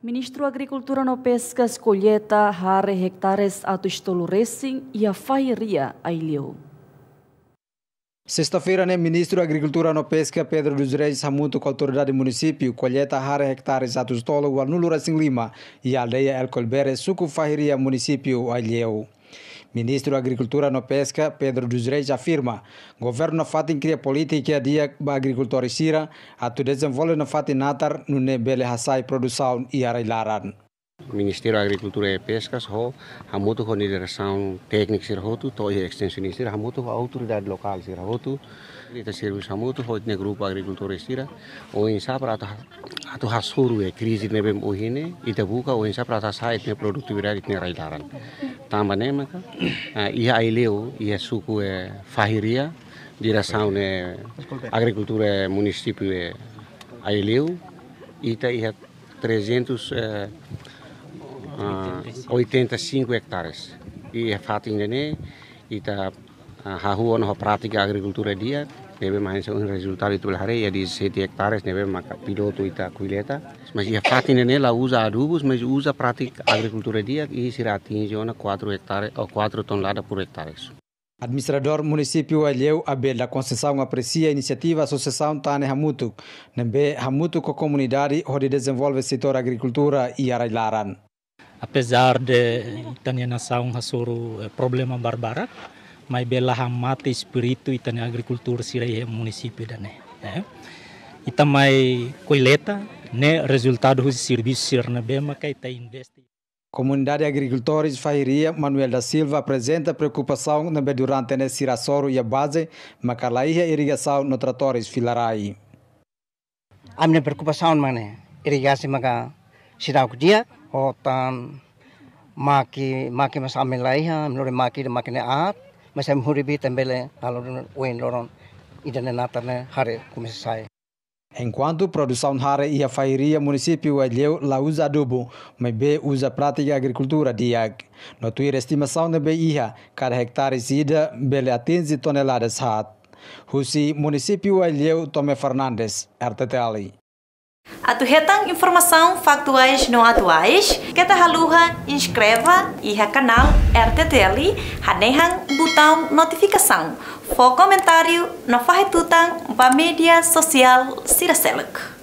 Ministro Agricultura no Pesca escolheta hare hectares atustolo estolurecem e a fairia ailiu. Sexta-feira, o ministro da Agricultura no Pesca, Pedro dos Reis, Samuto, com a autoridade do município, colheita rara hectares atos tolo, anulo Racing Lima, e a aldeia El Colbere, suco farreria município alheio. Министру Ministro da Agricultura no Pesca, Pedro Duzreis, фати governo fatin cria política dia ba agricultorisira, a tu desenvolve no fatin natar nune bele hasai produção e arailaran. Ministerio da Agricultura e Pescas ho hamutu ho ni direcção técnica sir ho tu to extensionista hamutu ho autoridade local sir ho tu ita serviço hamutu ho ne grupo agricultura sira, o insa para ta atu hasuru e crise ne bem e ita buka o insa para ta sait ne produtividade ne raidaran tamba ne maka ia aileu a suku e fahiria direção ne agricultura município e aileu ita ia 300 eh, uh, ah. 85 hectares. E é fato ainda né, e tá ah, é prática agricultura dia, nebe mais um resultado itu hari ya de 7 hectares nebe mais piloto tá, ita cuileta. Mas ia fato ainda né, lá usa adubos, mas usa prática agricultura dia e se atinge ona 4 hectares ou 4 toneladas por hectares. Administrador município Alheu Abel da Conceição aprecia a iniciativa Associação Tane Hamutuk, Nembe Hamutuk com a comunidade onde desenvolve o setor agricultura e arailaran apesar de itanianação rasuru eh, problema barbara, mas bela hamate espírito itani agricultura sirei município da né. É. também coleta, né, resultado dos serviços sirna bema que ita investe. Comunidade Agricultores Fairia Manuel da Silva apresenta preocupação na durante a Sirassoro e a base, Macalaia irrigação no tratores Filarai. A minha preocupação, mané, irrigação maca Sirau dia, hotan maki maki mas amin laiha menurut maki de maki neat mas amin huribi tembele alor wen loron ida ne natar ne hari kumisai. Enquanto produção de hare ia fairia município Alheu la usa adubo, mas be usa prática agricultura de ag. No tuir estimação de be ia, cada hectare sida bele atinge toneladas hat. Husi município Alheu Tome Fernandes, RTT Ali. Atuhetang informação factuais não atuais, Keta haluha inscreva e canal RTTL, hanehang botão notificação, for comentário no farretutang para mídia social Siraseluk.